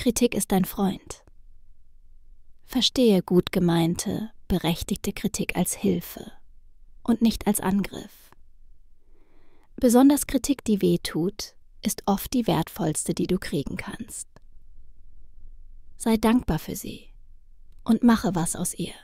Kritik ist dein Freund. Verstehe gut gemeinte, berechtigte Kritik als Hilfe und nicht als Angriff. Besonders Kritik, die weh tut, ist oft die wertvollste, die du kriegen kannst. Sei dankbar für sie und mache was aus ihr.